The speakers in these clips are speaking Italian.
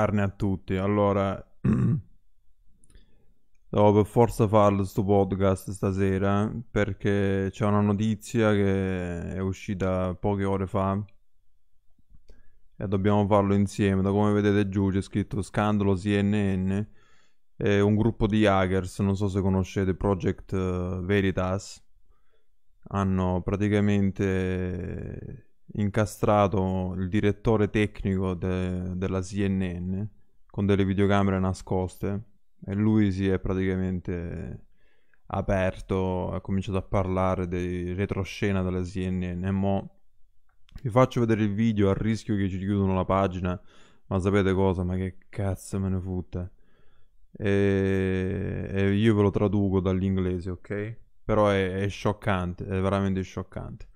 carne a tutti. Allora, devo per forza farlo sto podcast stasera perché c'è una notizia che è uscita poche ore fa e dobbiamo farlo insieme. Da come vedete giù c'è scritto scandalo CNN. È un gruppo di hackers, non so se conoscete Project eh, Veritas, hanno praticamente incastrato il direttore tecnico de- della CNN con delle videocamere nascoste e lui si è praticamente aperto, ha cominciato a parlare di retroscena della CNN e mo vi faccio vedere il video a rischio che ci chiudono la pagina, ma sapete cosa? Ma che cazzo me ne fotte? E, e io ve lo traduco dall'inglese, ok? Però è, è scioccante, è veramente scioccante.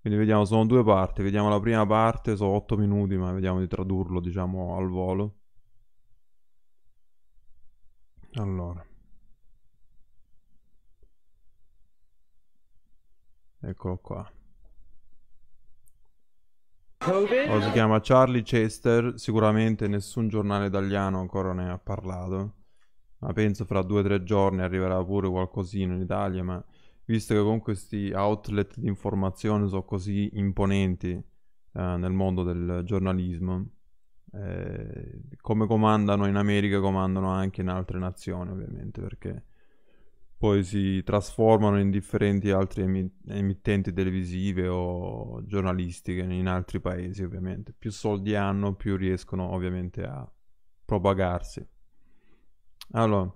Quindi vediamo, sono due parti, vediamo la prima parte, sono otto minuti, ma vediamo di tradurlo, diciamo, al volo. Allora. Eccolo qua. Allora, oh, si chiama Charlie Chester, sicuramente nessun giornale italiano ancora ne ha parlato, ma penso fra due o tre giorni arriverà pure qualcosina in Italia, ma visto che comunque questi outlet di informazione sono così imponenti eh, nel mondo del giornalismo, eh, come comandano in America comandano anche in altre nazioni ovviamente perché poi si trasformano in differenti altre emittenti televisive o giornalistiche in altri paesi ovviamente. Più soldi hanno più riescono ovviamente a propagarsi. Allora,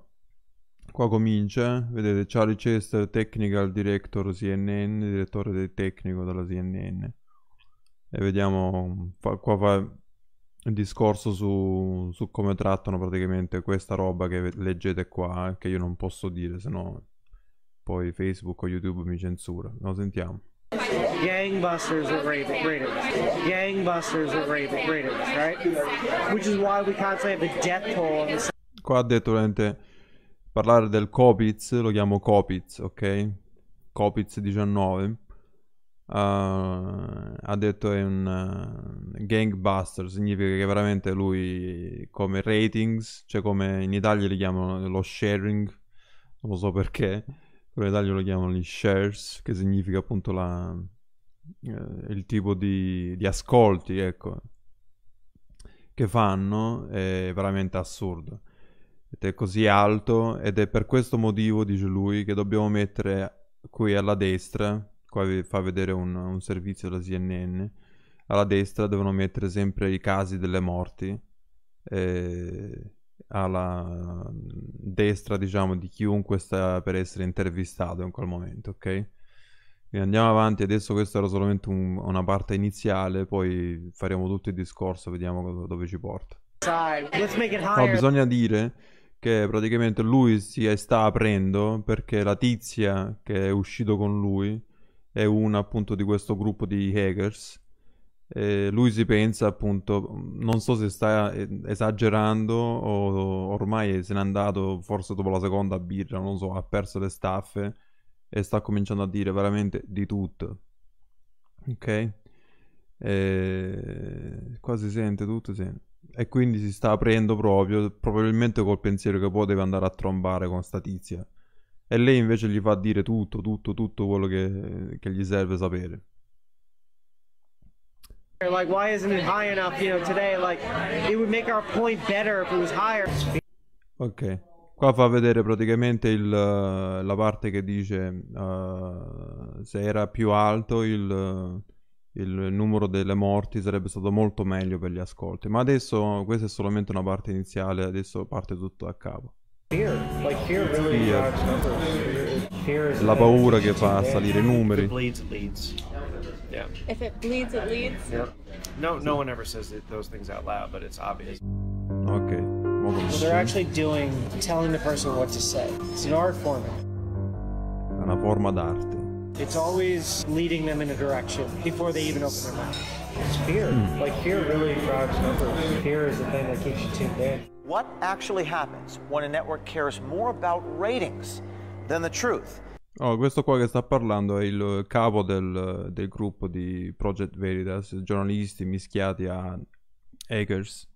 Qua comincia, vedete Charlie Chester, Technical Director CNN, direttore del tecnico della CNN. E vediamo, fa, qua fa il discorso su, su, come trattano praticamente questa roba che leggete qua, che io non posso dire, se no poi Facebook o YouTube mi censura. Lo sentiamo. Gangbusters at Raven, Raiders. Gangbusters at Raven, Raiders, right? Which is why we constantly have the death toll on the... Qua ha detto veramente parlare del Copiz, lo chiamo Copiz, ok? Copiz 19. Uh, ah, ha detto è un uh, gangbuster, significa che veramente lui come ratings, cioè come in Italia li chiamano lo sharing, non lo so perché, però in Italia lo chiamano gli shares, che significa appunto la, uh, il tipo di, di ascolti, ecco, che fanno, è veramente assurdo è così alto ed è per questo motivo, dice lui, che dobbiamo mettere qui alla destra, qua vi fa vedere un, un servizio della CNN, alla destra devono mettere sempre i casi delle morti, eh, alla destra diciamo di chiunque sta per essere intervistato in quel momento, ok? andiamo avanti, adesso questa era solamente un, una parte iniziale, poi faremo tutto il discorso, vediamo dove ci porta. No, bisogna dire che praticamente lui si sta aprendo perché la tizia che è uscito con lui è una appunto di questo gruppo di hackers. E lui si pensa appunto, non so se sta esagerando o ormai se n'è andato forse dopo la seconda birra, non so, ha perso le staffe e sta cominciando a dire veramente di tutto. Ok? E... Qua si sente tutto, sente. E quindi si sta aprendo proprio, probabilmente col pensiero che poi deve andare a trombare con sta tizia. E lei invece gli fa dire tutto, tutto, tutto quello che, che gli serve sapere. Like, why isn't it high enough, you know, today? Like, it would make our point better if it was higher. Ok. Qua fa vedere praticamente il, la parte che dice uh, se era più alto il il numero delle morti sarebbe stato molto meglio per gli ascolti. Ma adesso questa è solamente una parte iniziale, adesso parte tutto da capo. Eh. La paura che fa salire i numeri. Ok. So they're actually doing telling the person what to say. It's an art form. È una forma d'arte. It's always leading them in a direction before they even open their mouth. It's fear. Mm. Like fear really drives numbers. Fear is the thing that keeps you tuned in. What actually happens when a network cares more about ratings than the truth? Oh, questo qua che sta parlando è il capo del, del gruppo di Project Veritas, giornalisti mischiati a hackers.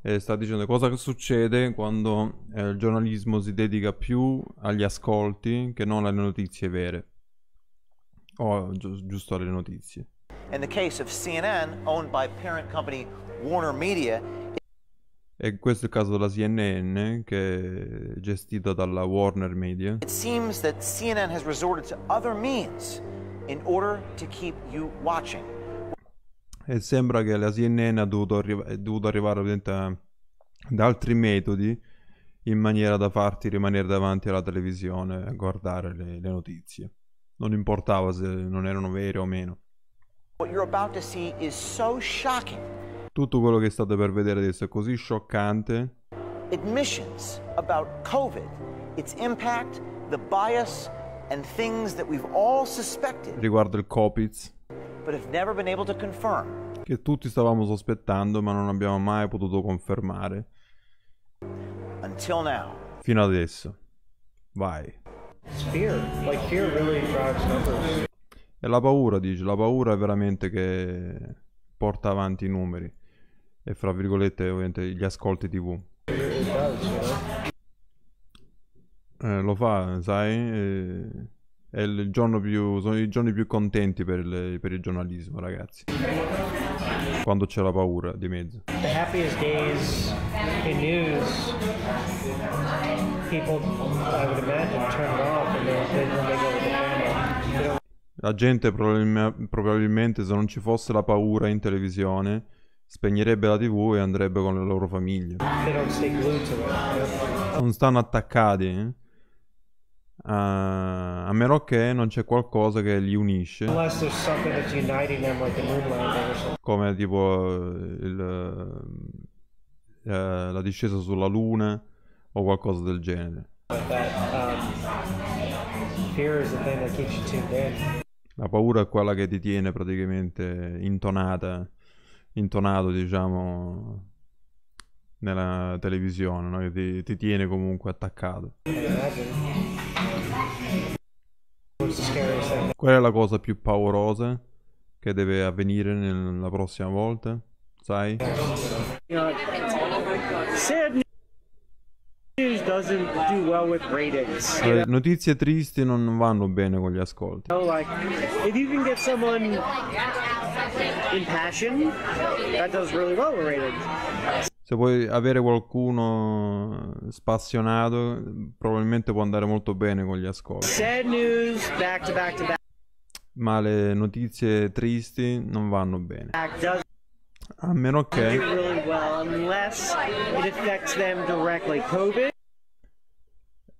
E sta dicendo cosa succede quando eh, il giornalismo si dedica più agli ascolti che non alle notizie vere. Oh, gi giusto alle notizie. In the case of CNN, owned by parent company Warner Media, e questo è il caso della CNN, che è gestita dalla Warner Media. It seems that CNN has resorted to other means in order to keep you watching. E sembra che la CNN è dovuto, arri è dovuto arrivare da altri metodi in maniera da farti rimanere davanti alla televisione a guardare le, le notizie non importava se non erano vere o meno. So Tutto quello che state per vedere adesso è così scioccante. Admissions about COVID, its impact, the bias and things that we've all suspected. Riguardo il Copiz. But have never been able to confirm. Che tutti stavamo sospettando, ma non abbiamo mai potuto confermare. Until now. Fino adesso. Vai. È la paura, dice, la paura è veramente che porta avanti i numeri e fra virgolette ovviamente gli ascolti tv. Eh, lo fa, sai, eh, è il giorno più, sono i giorni più contenti per il, per il giornalismo, ragazzi. Quando c'è la paura di mezzo. The happiest days in news people, I would imagine, turned off and they, they, they go with the family. La gente probabilmente se non ci fosse la paura in televisione spegnerebbe la tv e andrebbe con le loro famiglie. Non stanno attaccati. Eh? a, a meno che non c'è qualcosa che li unisce come tipo eh, il, eh, la discesa sulla luna o qualcosa del genere. Um, la paura è quella che ti tiene praticamente intonata, intonato diciamo nella televisione, no? che ti, ti tiene comunque attaccato. Qual è la cosa più paurosa che deve avvenire nella prossima volta? Sai? well eh, notizie tristi non vanno bene con gli ascolti. So, like, if you can get someone in passion, that does really well with ratings. Se puoi avere qualcuno spassionato, probabilmente può andare molto bene con gli ascolti. Sad news, back to back to back. Ma le notizie tristi non vanno bene. A meno che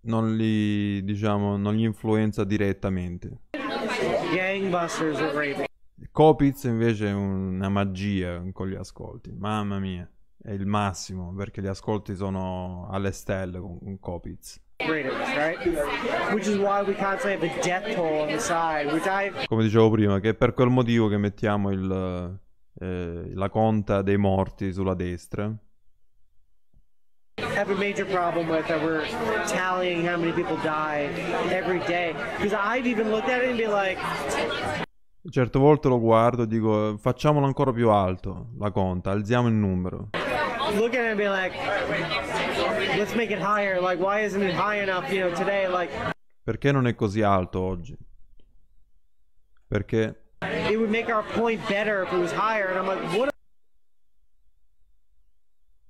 non li, diciamo, non li influenza direttamente. Gangbusters of Copiz invece è una magia con gli ascolti, mamma mia, è il massimo perché gli ascolti sono alle stelle con, con Copiz. Come dicevo prima, che è per quel motivo che mettiamo il, eh, la conta dei morti sulla destra have a major problem with that we're tallying how many people die every day. Because I've even looked at it and be like. Certe volte lo guardo e dico facciamolo ancora più alto, la conta, alziamo il numero. Look at it and be like, let's make it higher, like why isn't it high enough, you know, today, like... Perché non è così alto oggi? Perché... It would make our point better if it was higher, and I'm like, what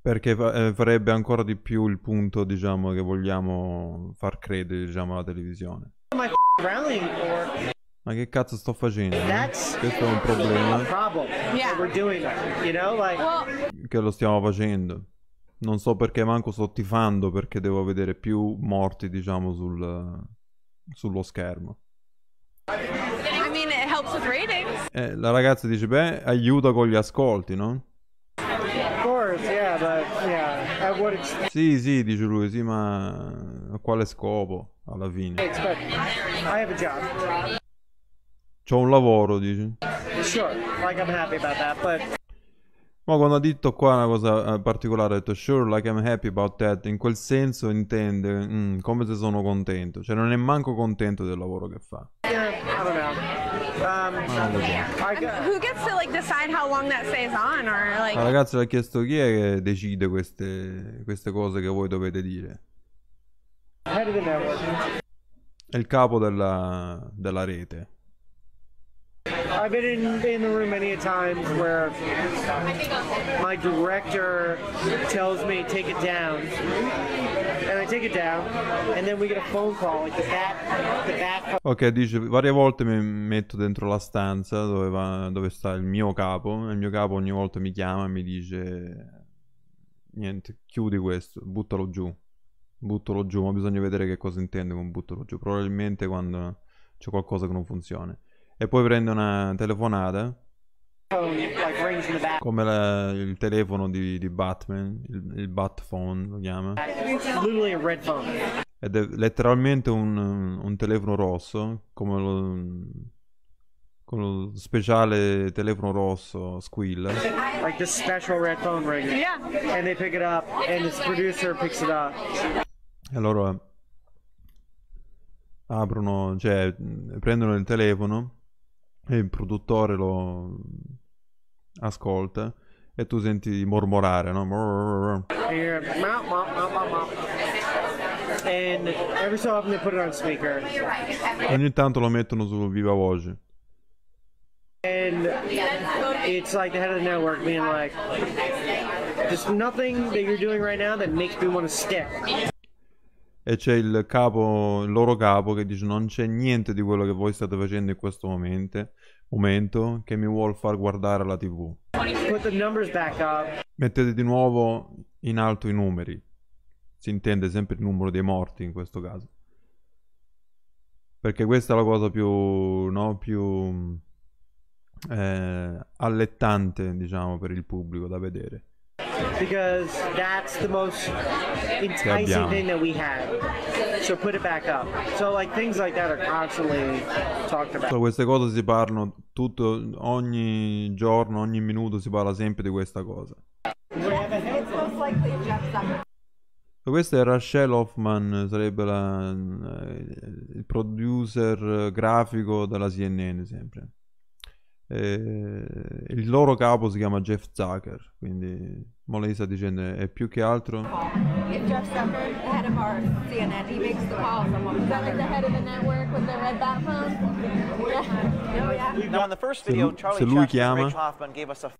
perché farebbe eh, ancora di più il punto, diciamo, che vogliamo far credere, diciamo, alla televisione. Ma che cazzo sto facendo? Questo è un problema. Che lo stiamo facendo. Non so perché manco sto tifando perché devo vedere più morti, diciamo, sul, sullo schermo. Eh, la ragazza dice, beh, aiuta con gli ascolti, no? what sì, sì, dice lui, sì, ma a quale scopo alla fine? I C'ho un lavoro, dice. Sure, like I'm happy about that, but... Ma quando ha detto qua una cosa eh, particolare, ha detto sure like I'm happy about that, in quel senso intende mm, come se sono contento, cioè non è manco contento del lavoro che fa. I don't know. Um, I do um, who gets to like decide how long that stays on or like... La ragazza l'ha chiesto chi è che decide queste, queste cose che voi dovete dire. È il capo della, della rete. I've been in, in, the room many times where my director tells me take it down Ok, dice varie volte mi metto dentro la stanza dove, va, dove sta il mio capo e il mio capo ogni volta mi chiama e mi dice niente, chiudi questo, buttalo giù. Buttalo giù, ma bisogna vedere che cosa intende con buttalo giù. Probabilmente quando c'è qualcosa che non funziona. E poi prende una telefonata come la, il telefono di, di Batman, il, il, Batphone lo chiama. Ed è letteralmente un, un telefono rosso, come lo con lo speciale telefono rosso squill like this special red phone ring yeah and they pick it up and this producer picks it up e loro aprono cioè prendono il telefono e il produttore lo ascolta e tu senti mormorare, no? Ogni tanto lo mettono su viva voce. And it's like the head of the network being like, there's nothing that you're doing right now that makes me want to stick. E c'è il capo, il loro capo che dice non c'è niente di quello che voi state facendo in questo momento momento che mi vuol far guardare la tv. Mettete di nuovo in alto i numeri. Si intende sempre il numero dei morti in questo caso. Perché questa è la cosa più, no, più eh, allettante, diciamo, per il pubblico da vedere because that's the most enticing thing that we had. So put it back up. So like things like that are constantly talked about. So queste cose si parlano tutto ogni giorno, ogni minuto si parla sempre di questa cosa. Questo è Rachel Hoffman, sarebbe la, eh, il producer eh, grafico della CNN sempre. Eh, il loro capo si chiama Jeff Zucker, quindi Molly sta dicendo è più che altro. Se lui chiama... Rich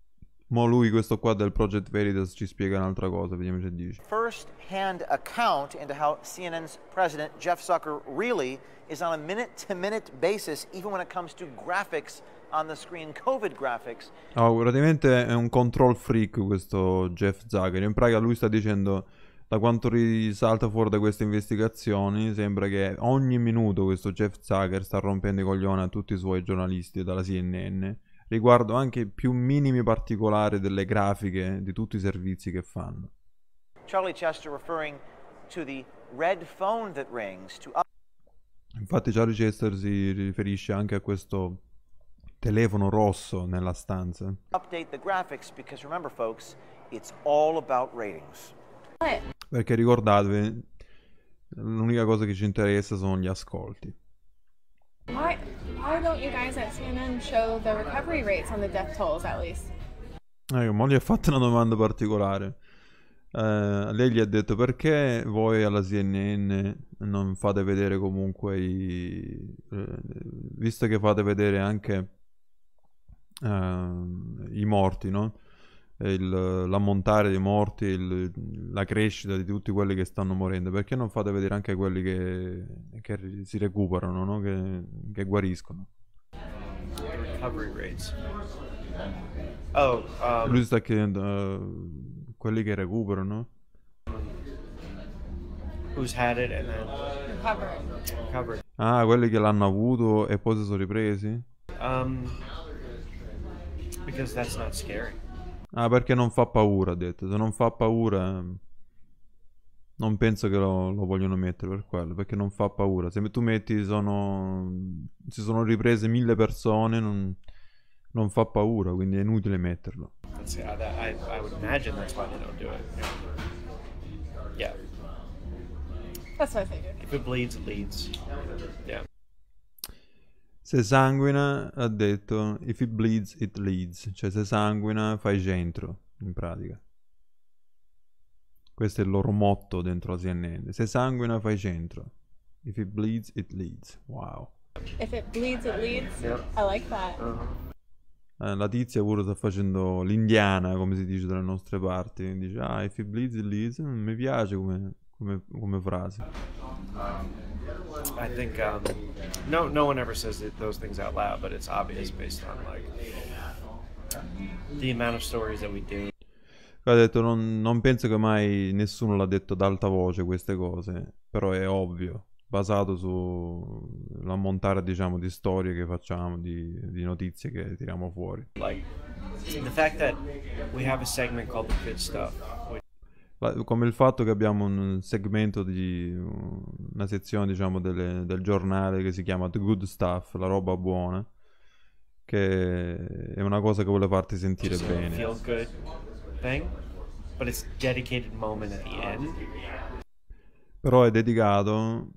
Mo lui questo qua del Project Veritas ci spiega un'altra cosa, vediamo se dice. First hand account into how CNN's president Jeff Zucker really is on a minute to minute basis even when it comes to graphics on the screen graphics. Oh, praticamente è un control freak questo Jeff Zucker. In pratica lui sta dicendo, da quanto risalta fuori da queste investigazioni, sembra che ogni minuto questo Jeff Zucker sta rompendo i coglioni a tutti i suoi giornalisti dalla CNN riguardo anche più minimi particolari delle grafiche di tutti i servizi che fanno. Charlie Chester referring to the red phone that rings to... Infatti Charlie Chester si riferisce anche a questo telefono rosso nella stanza. Update the graphics because remember folks, it's all about ratings. Perché ricordatevi, l'unica cosa che ci interessa sono gli ascolti. Why, why don't you guys at CNN show the recovery rates on the death tolls at least? Ecco, mo ha fatto una domanda particolare. Uh, lei gli ha detto perché voi alla CNN non fate vedere comunque i... Eh, visto che fate vedere anche uh, i morti, no? il, l'ammontare dei morti, il, la crescita di tutti quelli che stanno morendo, perché non fate vedere anche quelli che, che si recuperano, no? che, che guariscono? Oh, um... Lui sta chiedendo uh, quelli che recuperano. Then... Ah, quelli che l'hanno avuto e poi si sono ripresi? Um... Because that's not scary. Ah, perché non fa paura, ha detto. Se non fa paura... Non penso che lo, lo vogliono mettere per quello, perché non fa paura. Se tu metti sono... Si sono riprese mille persone, non, non fa paura, quindi è inutile metterlo. That's, yeah, I, I would imagine that's why they don't do it. Yeah. That's what I figured. If it bleeds, it leads. Yeah. Se sanguina, ha detto, if it bleeds, it leads. Cioè, se sanguina, fai centro, in pratica. Questo è il loro motto dentro la CNN. Se sanguina, fai centro. If it bleeds, it leads. Wow. If it bleeds, it leads. I like that. Uh-huh. Eh, la tizia pure sta facendo l'indiana, come si dice dalle nostre parti. Dice, ah, if it bleeds, it leads. Mm, mi piace come, come, come frase. I think um, no no one ever says those things out loud, but it's obvious based on like the amount of stories that we do. Ha detto non, non penso che mai nessuno l'ha detto ad alta voce queste cose, però è ovvio, basato sull'ammontare diciamo di storie che facciamo, di, di notizie che tiriamo fuori. Like the fact that we have a segment called the good stuff come il fatto che abbiamo un segmento di una sezione, diciamo, delle, del giornale che si chiama The Good Stuff, la roba buona, che è una cosa che vuole farti sentire Just bene. Feel good thing, but it's dedicated moment at the end. Però è dedicato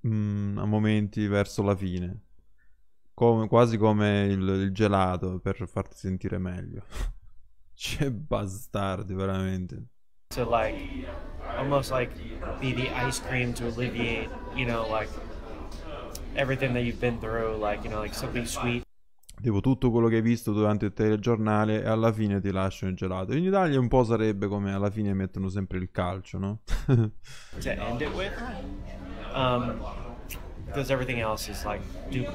mh, mm, a momenti verso la fine. Come, quasi come il, il, gelato per farti sentire meglio. C'è bastardi, veramente to like almost like be the ice cream to alleviate, you know, like everything that you've been through, like, you know, like something sweet. Devo tutto quello che hai visto durante il telegiornale e alla fine ti lasciano in gelato. In Italia un po' sarebbe come alla fine mettono sempre il calcio, no? to end it with? Um, because everything else is like doom.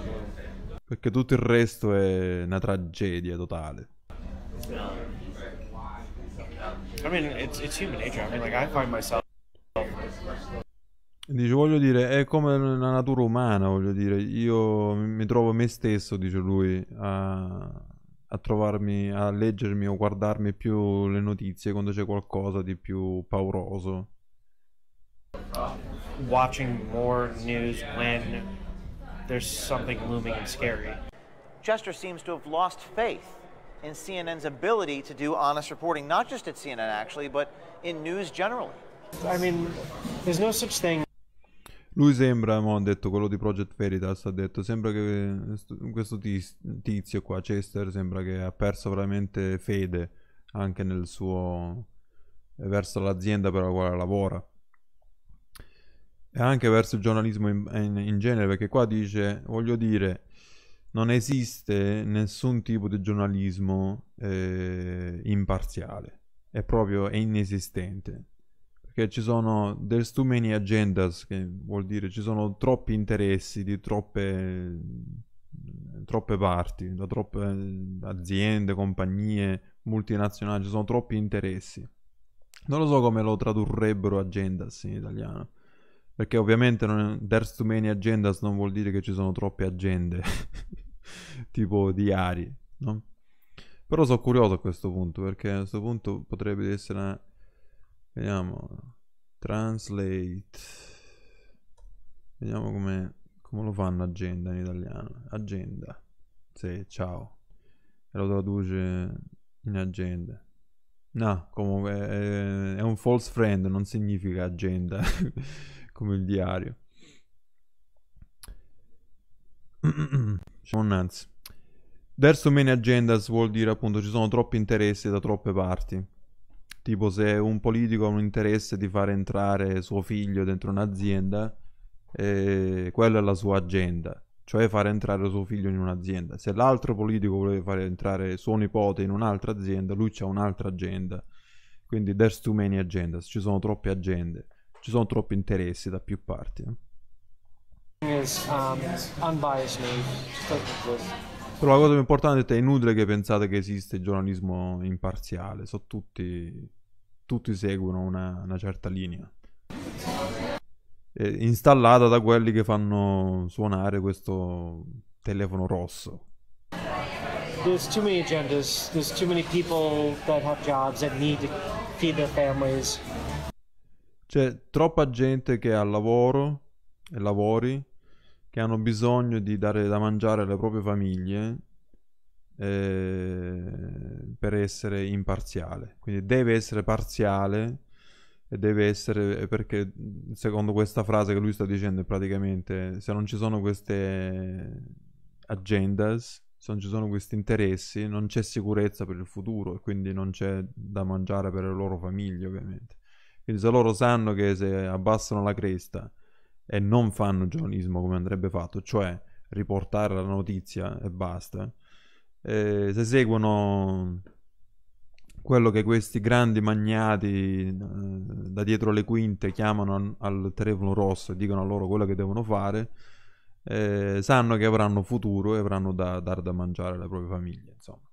Perché tutto il resto è una tragedia totale. Um. I mean, it's, it's human nature. I mean, like, I find myself... Dice, voglio dire, è come la natura umana, voglio dire, io mi trovo me stesso, dice lui, a, a trovarmi, a leggermi o guardarmi più le notizie quando c'è qualcosa di più pauroso. Watching more news when there's something looming and scary. Chester seems to have lost faith in CNN's ability to do honest reporting, not just at CNN actually, but in news generally. I mean, there's no such thing. Lui sembra, mo, ha detto quello di Project Veritas, ha detto, sembra che questo tizio qua, Chester, sembra che ha perso veramente fede anche nel suo... verso l'azienda per la quale lavora e anche verso il giornalismo in, in, in genere, perché qua dice, voglio dire, non esiste nessun tipo di giornalismo eh, imparziale, è proprio è inesistente. Perché ci sono, there's too many agendas, che vuol dire ci sono troppi interessi di troppe, troppe parti, da troppe aziende, compagnie, multinazionali, ci sono troppi interessi. Non lo so come lo tradurrebbero agendas in italiano, perché ovviamente non, there's too many agendas non vuol dire che ci sono troppe agende. tipo diari, no? Però sono curioso a questo punto, perché a questo punto potrebbe essere una... Vediamo... Translate... Vediamo come, come lo fanno agenda in italiano. Agenda. Sì, ciao. E lo traduce in agenda. No, comunque eh, è, un false friend, non significa agenda come il diario. diciamo innanzi. There's too many agendas vuol dire appunto ci sono troppi interessi da troppe parti. Tipo se un politico ha un interesse di far entrare suo figlio dentro un'azienda, eh, quella è la sua agenda, cioè far entrare suo figlio in un'azienda. Se l'altro politico vuole far entrare suo nipote in un'altra azienda, lui ha un'altra agenda. Quindi there's too many agendas, ci sono troppe agende, ci sono troppi interessi da più parti. Eh? Um, Però la cosa più importante è che è inutile che pensate che esiste il giornalismo imparziale, so tutti, tutti seguono una, una certa linea installata da quelli che fanno suonare questo telefono rosso. There's too many agendas, there's too many people that have jobs that need to feed their families. C'è troppa gente che ha lavoro e lavori che hanno bisogno di dare da mangiare alle proprie famiglie eh, per essere imparziale. Quindi deve essere parziale e deve essere perché secondo questa frase che lui sta dicendo praticamente se non ci sono queste agendas, se non ci sono questi interessi, non c'è sicurezza per il futuro e quindi non c'è da mangiare per le loro famiglie ovviamente. Quindi se loro sanno che se abbassano la cresta e non fanno giornalismo come andrebbe fatto, cioè riportare la notizia e basta, eh, se seguono quello che questi grandi magnati eh, da dietro le quinte chiamano al telefono rosso e dicono loro quello che devono fare, eh, sanno che avranno futuro e avranno da dar da mangiare alle proprie famiglie. Insomma.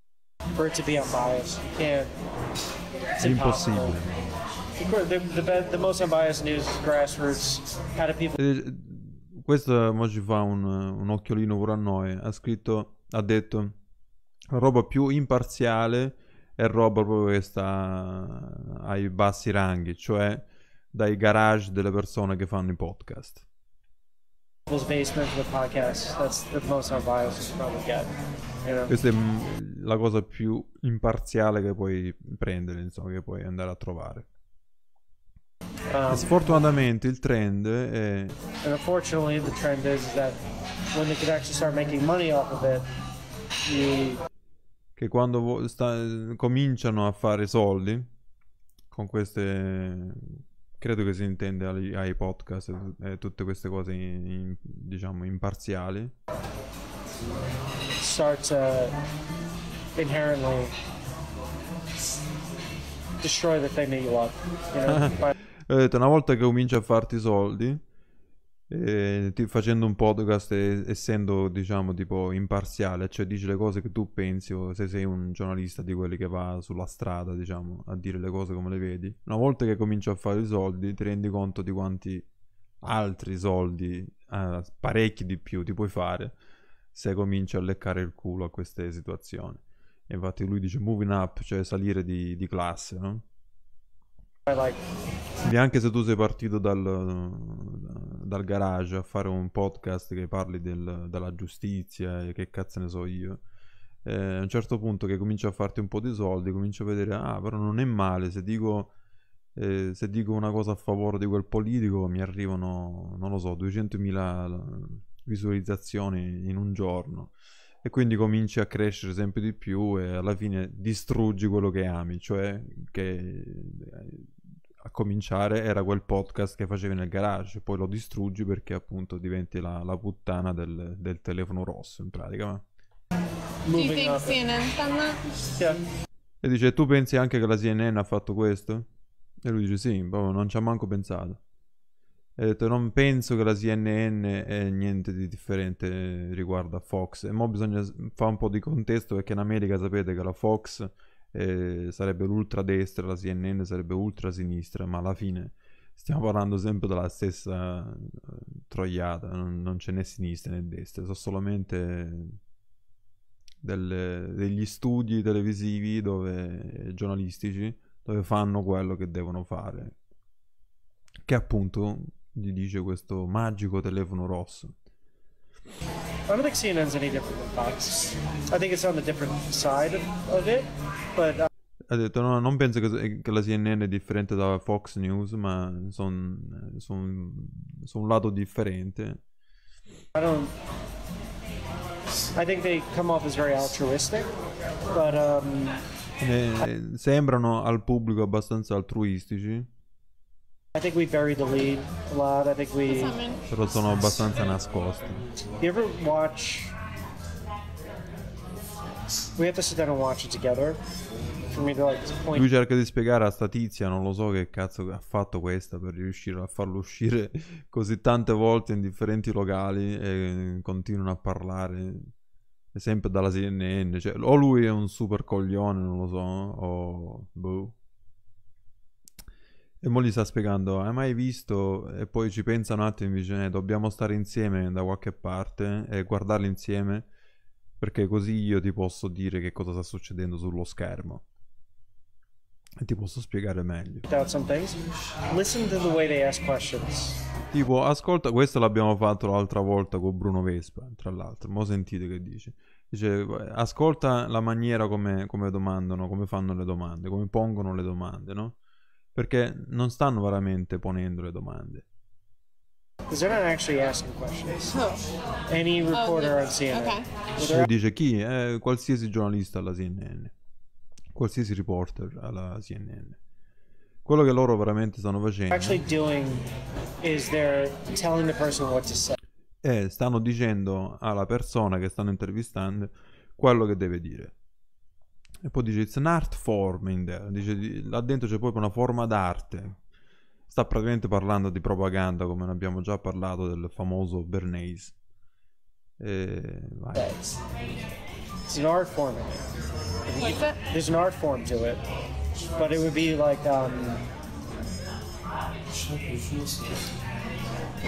Impossibile. Eh, questo oggi fa un, un, occhiolino pure a noi. Ha scritto, ha detto, la roba più imparziale è roba proprio che sta ai bassi ranghi, cioè dai garage delle persone che fanno i podcast. Questa è la cosa più imparziale che puoi prendere, insomma, che puoi andare a trovare. Um, Sfortunatamente il trend è... And unfortunately the trend is, that when they could actually start making money off of it, you... Che quando sta, cominciano a fare soldi con queste... Credo che si intende ai, ai podcast e eh, tutte queste cose in, in, diciamo imparziali. Starts uh, inherently destroy the thing that you love. You know, ho detto, una volta che cominci a farti soldi, eh, ti, facendo un podcast, e, essendo, diciamo, tipo imparziale, cioè dici le cose che tu pensi, o se sei un giornalista di quelli che va sulla strada, diciamo, a dire le cose come le vedi, una volta che cominci a fare i soldi, ti rendi conto di quanti altri soldi, eh, parecchi di più, ti puoi fare se cominci a leccare il culo a queste situazioni. infatti lui dice moving up, cioè salire di, di classe, no? Quindi anche se tu sei partito dal, dal, garage a fare un podcast che parli del, della giustizia e che cazzo ne so io, eh, a un certo punto che cominci a farti un po' di soldi, comincio a vedere, ah però non è male, se dico, eh, se dico una cosa a favore di quel politico mi arrivano, non lo so, 200.000 visualizzazioni in un giorno e quindi cominci a crescere sempre di più e alla fine distruggi quello che ami, cioè che eh, a cominciare era quel podcast che facevi nel garage, poi lo distruggi perché appunto diventi la, la puttana del, del, telefono rosso in pratica. Ma... E dice, tu pensi anche che la CNN ha fatto questo? E lui dice sì, boh, non ci ha manco pensato ha detto non penso che la CNN è niente di differente riguardo a Fox e mo bisogna fare un po' di contesto perché in America sapete che la Fox eh, sarebbe destra la CNN sarebbe ultra sinistra ma alla fine stiamo parlando sempre della stessa eh, troiata, non, non ce n'è sinistra né destra, sono solamente delle, degli studi televisivi dove, eh, giornalistici dove fanno quello che devono fare, che appunto gli dice questo magico telefono rosso. I don't think CNN's any different than Fox. I think it's on the different side of it, but, uh... Ha detto no, non penso che, che, la CNN è differente da Fox News, ma sono son, son un lato differente. I don't... I think they come off as very altruistic, but, um... eh, sembrano al pubblico abbastanza altruistici. I think we buried the lead a lot. I think we. Però sono abbastanza nascosti. You ever watch? We have to sit down and watch it together. For me to like point... Lui cerca di spiegare a sta non lo so che cazzo ha fatto questa per riuscire a farlo uscire così tante volte in differenti locali e continuano a parlare sempre dalla CNN. Cioè, o lui è un super coglione, non lo so, o boh. E mo gli sta spiegando, hai mai visto? E poi ci pensa un attimo e dice, eh, dobbiamo stare insieme da qualche parte e guardarli insieme, perché così io ti posso dire che cosa sta succedendo sullo schermo. E ti posso spiegare meglio. Tipo, ascolta, questo l'abbiamo fatto l'altra volta con Bruno Vespa, tra l'altro, mo sentite che dice. Dice, ascolta la maniera come, come domandano, come fanno le domande, come pongono le domande, no? perché non stanno veramente ponendo le domande. Lui oh. oh, dice chi? Eh, qualsiasi giornalista alla CNN, qualsiasi reporter alla CNN. Quello che loro veramente stanno facendo è eh, stanno dicendo alla persona che stanno intervistando quello che deve dire. E poi dice, it's an art form in there. Dice, là dentro c'è proprio una forma d'arte. Sta praticamente parlando di propaganda, come ne abbiamo già parlato del famoso Bernays. E vai. It's an art form in it. What's that? There's an art form to it. But it would be like, um...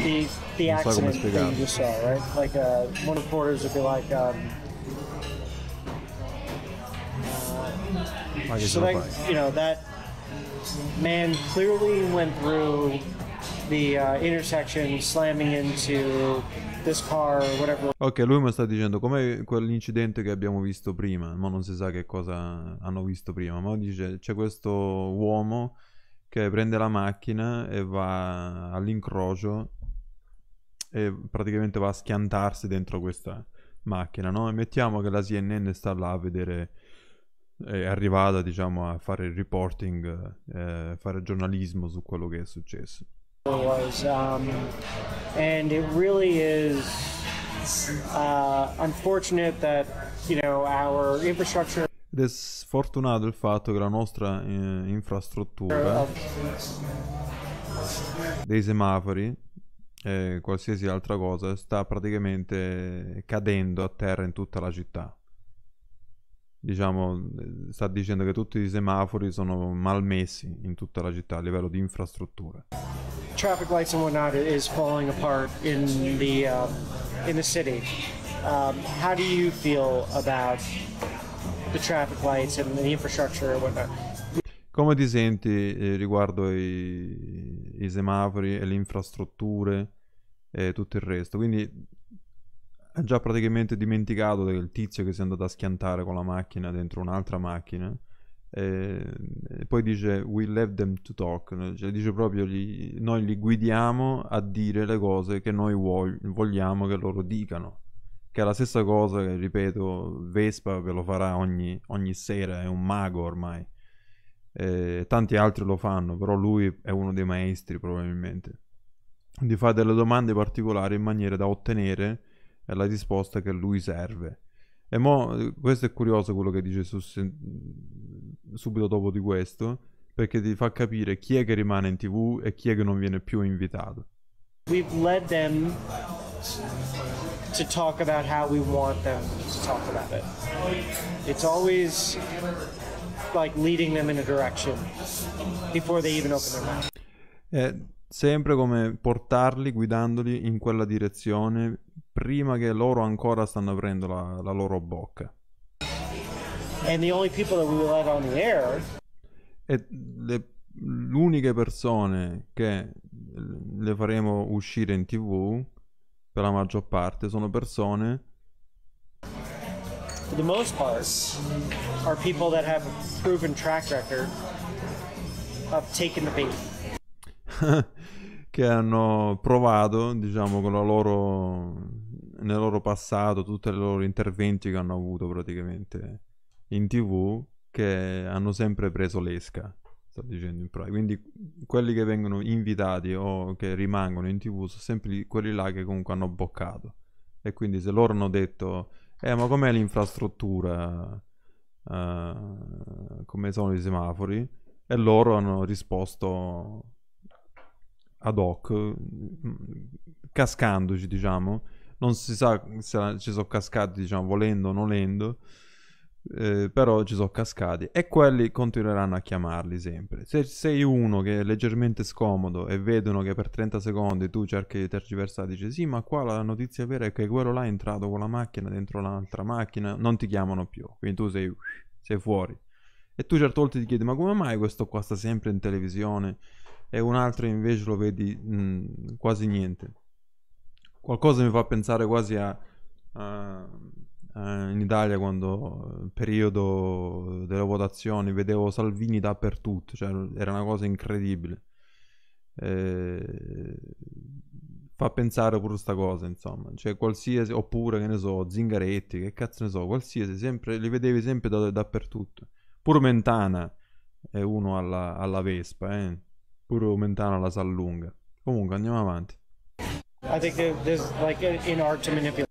The, the accident so thing you saw, right? Like, uh, one of the reporters would be like, um... so that, you know that man clearly went through the uh, intersection slamming into this car or whatever. Ok, lui mi sta dicendo come quell'incidente che abbiamo visto prima, ma non si sa che cosa hanno visto prima, ma dice c'è questo uomo che prende la macchina e va all'incrocio e praticamente va a schiantarsi dentro questa macchina, no? E mettiamo che la CNN sta là a vedere è arrivata diciamo, a fare il reporting, eh, fare giornalismo su quello che è successo. Was, um, and it really is uh, unfortunate that you know our infrastructure ed è sfortunato il fatto che la nostra eh, infrastruttura dei semafori e eh, qualsiasi altra cosa sta praticamente cadendo a terra in tutta la città diciamo, sta dicendo che tutti i semafori sono malmessi in tutta la città a livello di infrastrutture. Traffic lights and whatnot is falling apart in the, uh, in the city. Um, how do you feel about the traffic lights and the infrastructure and whatnot? Come ti senti eh, riguardo i, i, semafori e le infrastrutture e tutto il resto? Quindi ha già praticamente dimenticato del tizio che si è andato a schiantare con la macchina dentro un'altra macchina. E, e poi dice we left them to talk, cioè dice proprio gli, noi li guidiamo a dire le cose che noi vogliamo che loro dicano. Che è la stessa cosa che, ripeto, Vespa ve lo farà ogni, ogni sera, è un mago ormai. E tanti altri lo fanno, però lui è uno dei maestri probabilmente. Di fare delle domande particolari in maniera da ottenere è la risposta che a lui serve. E mo, questo è curioso quello che dice su, subito dopo di questo, perché ti fa capire chi è che rimane in tv e chi è che non viene più invitato. We've led them to talk about how we want them to talk about it. It's always like leading them in a direction before they even open their mouth. Eh, sempre come portarli, guidandoli in quella direzione prima che loro ancora stanno aprendo la, la loro bocca. Air... E le, uniche persone che le faremo uscire in tv, per la maggior parte, sono persone... For the most part, are people that have a proven track record of taking the bait. che hanno provato, diciamo, con la loro, nel loro passato, tutti i loro interventi che hanno avuto praticamente in tv, che hanno sempre preso l'esca, sto dicendo in pratica. Quindi quelli che vengono invitati o che rimangono in tv sono sempre quelli là che comunque hanno boccato. E quindi se loro hanno detto, eh ma com'è l'infrastruttura? Uh, come sono i semafori? E loro hanno risposto ad hoc, eh, cascandoci, diciamo. Non si sa se ci sono cascati, diciamo, volendo o nolendo, eh, però ci sono cascati. E quelli continueranno a chiamarli sempre. Se sei uno che è leggermente scomodo e vedono che per 30 secondi tu cerchi di tergiversare, dici sì, ma qua la notizia vera è che quello là è entrato con la macchina dentro l'altra macchina, non ti chiamano più. Quindi tu sei, sei fuori. E tu certe volte ti chiedi, ma come mai questo qua sta sempre in televisione? e un altro invece lo vedi mh, mm, quasi niente. Qualcosa mi fa pensare quasi a, a, a in Italia quando eh, periodo delle votazioni vedevo Salvini dappertutto, cioè era una cosa incredibile. Eh, fa pensare pure questa cosa, insomma, cioè qualsiasi, oppure che ne so, Zingaretti, che cazzo ne so, qualsiasi, sempre, li vedevi sempre da, dappertutto. Pur Mentana è uno alla, alla Vespa, eh pure Mentana la sa lunga. Comunque andiamo avanti. Like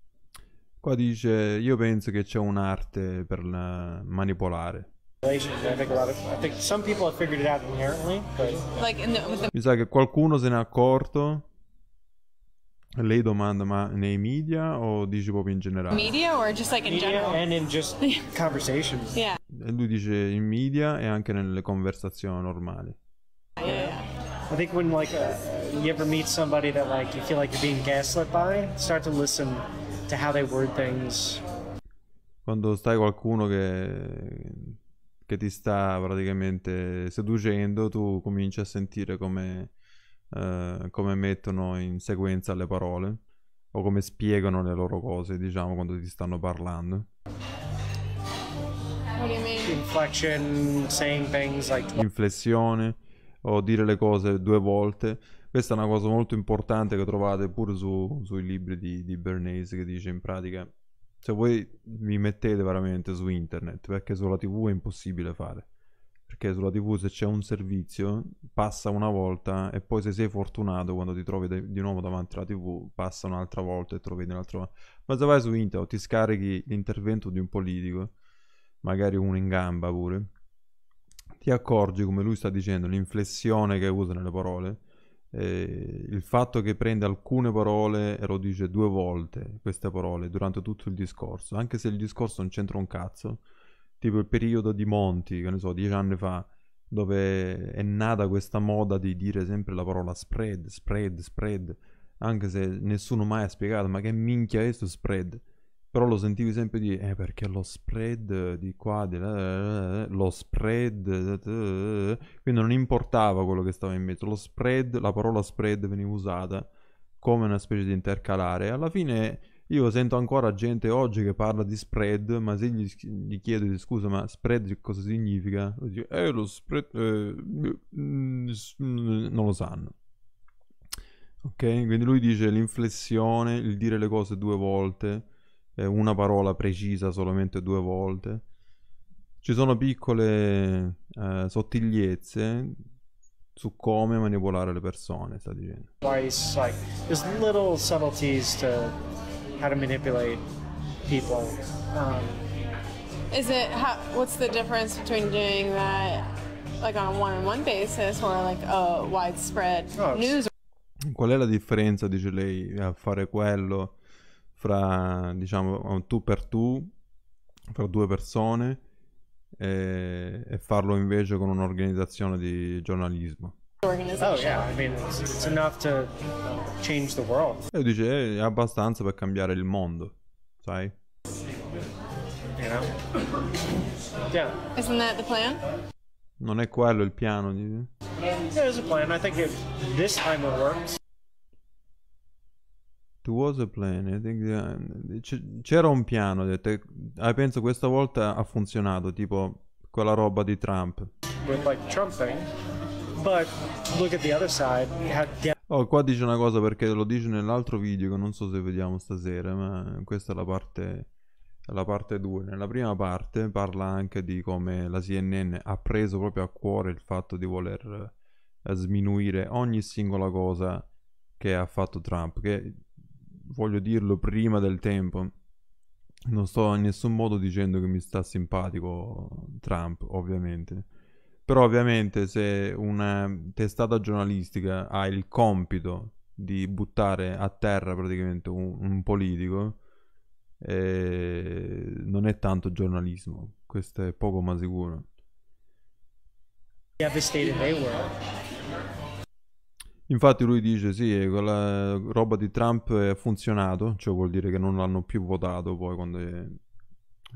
Qua dice, io penso che c'è un'arte per eh, manipolare. Mi sa che qualcuno se n'è accorto. Lei domanda, ma nei media o dici proprio in generale? Media or just like in media general? and in just conversations. yeah. E lui dice in media e anche nelle conversazioni normali. I think when like uh, you ever meet somebody that like you feel like you're being gaslit by, start to listen to how they word things. Quando stai qualcuno che che ti sta praticamente seducendo, tu cominci a sentire come uh, come mettono in sequenza le parole o come spiegano le loro cose, diciamo, quando ti stanno parlando. Inflection, saying things like inflessione o dire le cose due volte. Questa è una cosa molto importante che trovate pure su, sui libri di, di Bernays che dice in pratica se cioè, voi vi mettete veramente su internet perché sulla tv è impossibile fare perché sulla tv se c'è un servizio passa una volta e poi se sei fortunato quando ti trovi de- di nuovo davanti alla tv passa un'altra volta e trovi un'altra volta ma se vai su internet ti scarichi l'intervento di un politico magari uno in gamba pure ti accorgi, come lui sta dicendo, l'inflessione che usa nelle parole, eh, il fatto che prende alcune parole e lo dice due volte, queste parole, durante tutto il discorso, anche se il discorso non c'entra un cazzo, tipo il periodo di Monti, che ne so, dieci anni fa, dove è nata questa moda di dire sempre la parola spread, spread, spread, anche se nessuno mai ha spiegato, ma che minchia è questo spread? Però lo sentivi sempre di, eh perché lo spread di qua, di là, lo spread, quindi non importava quello che stava in mezzo, lo spread, la parola spread veniva usata come una specie di intercalare. Alla fine io sento ancora gente oggi che parla di spread, ma se gli, gli chiedo scusa, ma spread cosa significa? Dico, eh, lo spread... Eh, mm, mm, non lo sanno. Ok, quindi lui dice l'inflessione, il dire le cose due volte, eh, una parola precisa solamente due volte. Ci sono piccole eh, sottigliezze su come manipolare le persone, sta dicendo. there's little subtleties to how to manipulate people. Um, Is it how, what's the difference between doing that like on a one-on-one basis or like a widespread oh, news? Qual è la differenza, dice lei, a fare quello fra, diciamo, tu per tu, fra due persone, e, e farlo invece con un'organizzazione di giornalismo. Oh, yeah. I mean, e dice, eh, è abbastanza per cambiare il mondo, sai? You Non è quello il piano. Di... Yeah, there's a plan. I think if this time it works was a plan. C'era un piano, detto, eh, ah, penso questa volta ha funzionato, tipo quella roba di Trump. Oh, qua dice una cosa perché lo dice nell'altro video che non so se vediamo stasera, ma questa è la parte la parte 2. Nella prima parte parla anche di come la CNN ha preso proprio a cuore il fatto di voler eh, sminuire ogni singola cosa che ha fatto Trump, che voglio dirlo prima del tempo. Non sto in nessun modo dicendo che mi sta simpatico Trump, ovviamente. Però ovviamente se una testata giornalistica ha il compito di buttare a terra praticamente un, un politico, eh, non è tanto giornalismo, questo è poco ma sicuro. Devastated they were. Infatti lui dice sì, eh, quella roba di Trump ha funzionato, cioè vuol dire che non l'hanno più votato poi quando è,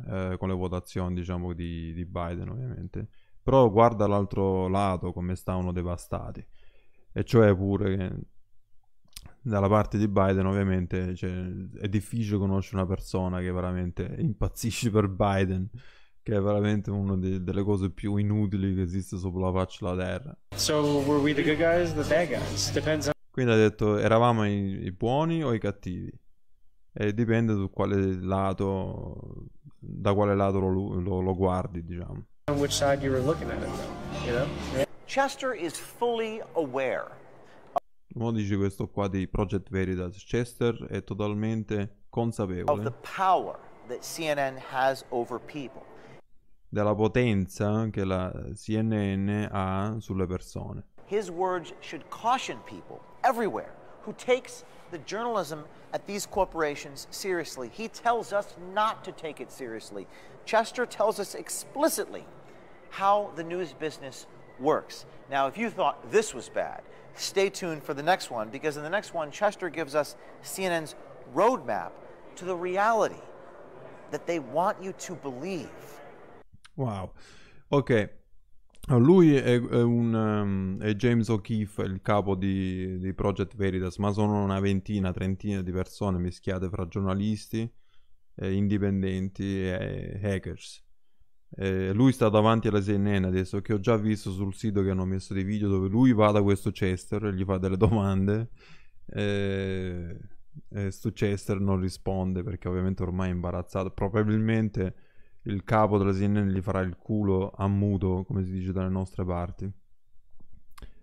eh, con le votazioni diciamo di, di, Biden ovviamente. Però guarda l'altro lato come stavano devastati. E cioè pure che dalla parte di Biden ovviamente cioè, è difficile conoscere una persona che veramente impazzisce per Biden che è veramente una de- delle cose più inutili che esiste sopra la faccia della terra. Quindi ha detto eravamo i, i buoni o i cattivi? E dipende su quale lato, da quale lato lo, lo, lo guardi, diciamo. Chester is fully aware. Mo dice questo qua di Project Veritas. Chester è totalmente consapevole. Of the power that CNN has over people. della potenza che la CNN ha sulle persone. His words should caution people everywhere who takes the journalism at these corporations seriously. He tells us not to take it seriously. Chester tells us explicitly how the news business works. Now, if you thought this was bad, stay tuned for the next one because in the next one, Chester gives us CNN's roadmap to the reality that they want you to believe. Wow. Ok. Oh, lui è, è, un, ehm, è James O'Keefe, il capo di, di, Project Veritas, ma sono una ventina, trentina di persone mischiate fra giornalisti, eh, indipendenti e hackers. Eh, lui sta davanti alla CNN adesso, che ho già visto sul sito che hanno messo dei video dove lui va da questo Chester e gli fa delle domande. Eh, eh, sto Chester non risponde perché ovviamente ormai è imbarazzato. Probabilmente il capo della CNN gli farà il culo a muto, come si dice dalle nostre parti,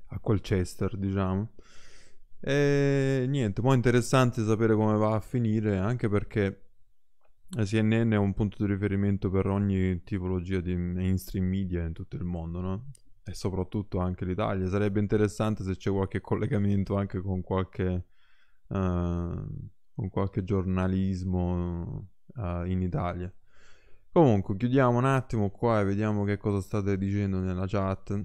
a Colchester, diciamo. E niente, poi interessante sapere come va a finire, anche perché la CNN è un punto di riferimento per ogni tipologia di mainstream media in tutto il mondo, no? E soprattutto anche l'Italia. Sarebbe interessante se c'è qualche collegamento anche con qualche, uh, con qualche giornalismo uh, in Italia. Comunque, chiudiamo un attimo qua e vediamo che cosa state dicendo nella chat.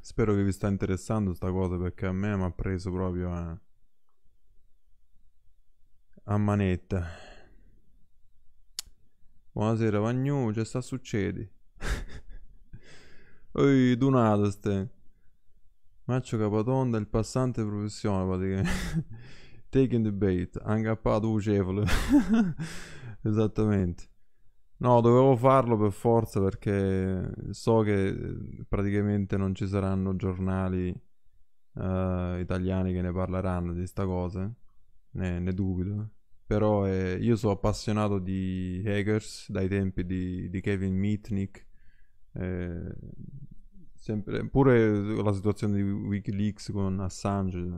Spero che vi sta interessando sta cosa perché a me mi ha preso proprio a... Eh, a manetta. Buonasera Vagnu, che sta succedi? Ehi, donato ste. Maccio Capatonda, il passante professionale praticamente. Taking the bait, anche angappato ucevole. Esattamente. No, dovevo farlo per forza perché so che eh, praticamente non ci saranno giornali eh, italiani che ne parleranno di sta cosa. Ne, ne dubito. Però eh, io sono appassionato di hackers dai tempi di, di Kevin Mitnick. Eh, sempre, pure la situazione di Wikileaks con Assange.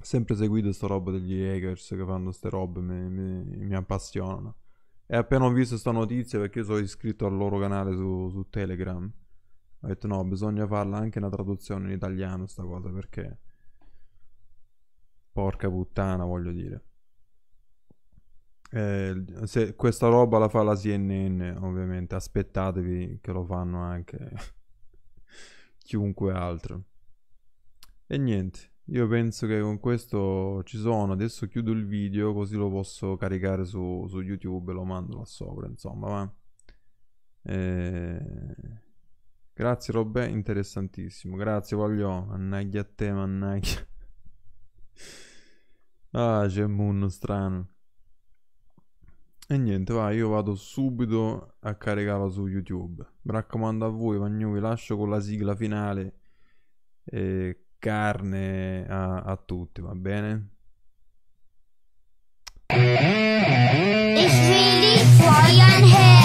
Sempre seguito sta roba degli hackers che fanno queste robe, mi, mi, mi appassionano. E appena ho visto questa notizia, perché io sono iscritto al loro canale su, su Telegram, ho detto no, bisogna farla anche una traduzione in italiano sta cosa, perché... Porca puttana, voglio dire. Eh, se questa roba la fa la CNN, ovviamente, aspettatevi che lo fanno anche chiunque altro. E niente. Io penso che con questo ci sono. Adesso chiudo il video così lo posso caricare su, su YouTube e lo mando là sopra. Insomma, va. Eh... Grazie Robè, interessantissimo. Grazie voglio. Mannaggia a te, mannaggia. ah, c'è Moon strano. E niente, va, io vado subito a caricarlo su YouTube. Mi raccomando a voi, Pagnu, vi lascio con la sigla finale. E carne a, a tutti, va bene? It's really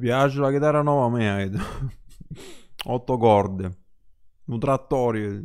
piace la chitarra nuova a me? 8 corde, un trattorio.